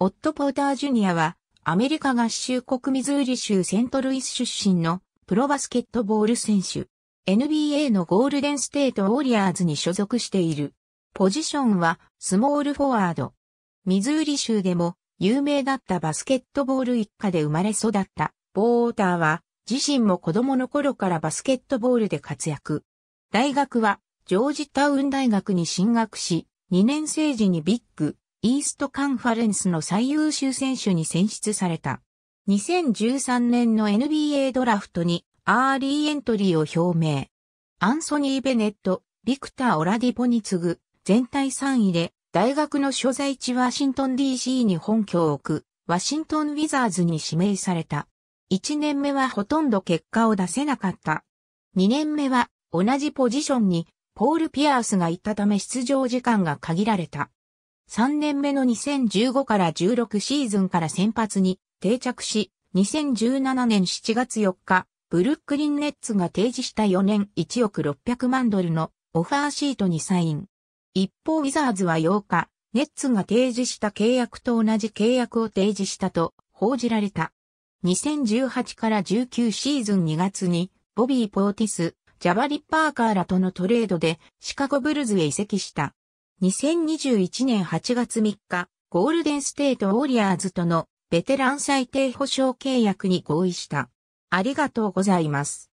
オット・ポーター・ジュニアは、アメリカ合衆国ミズーリ州セントルイス出身のプロバスケットボール選手。NBA のゴールデンステート・ウォリアーズに所属している。ポジションはスモールフォワード。ミズーリ州でも有名だったバスケットボール一家で生まれ育ったポーターは自身も子供の頃からバスケットボールで活躍。大学はジョージタウン大学に進学し、2年生時にビッグイーストカンファレンスの最優秀選手に選出された。2013年の NBA ドラフトにアーリーエントリーを表明。アンソニー・ベネット、ビクター・オラディポに次ぐ全体3位で大学の所在地ワシントン DC に本拠を置くワシントン・ウィザーズに指名された。1年目はほとんど結果を出せなかった。2年目は同じポジションにポール・ピアースがいたため出場時間が限られた。3年目の2015から16シーズンから先発に定着し、2017年7月4日、ブルックリンネッツが提示した4年1億600万ドルのオファーシートにサイン。一方ウィザーズは8日、ネッツが提示した契約と同じ契約を提示したと報じられた。2018から19シーズン2月に、ボビー・ポーティス、ジャバリ・パーカーらとのトレードでシカゴブルズへ移籍した。2021年8月3日、ゴールデンステートウォリアーズとのベテラン最低保障契約に合意した。ありがとうございます。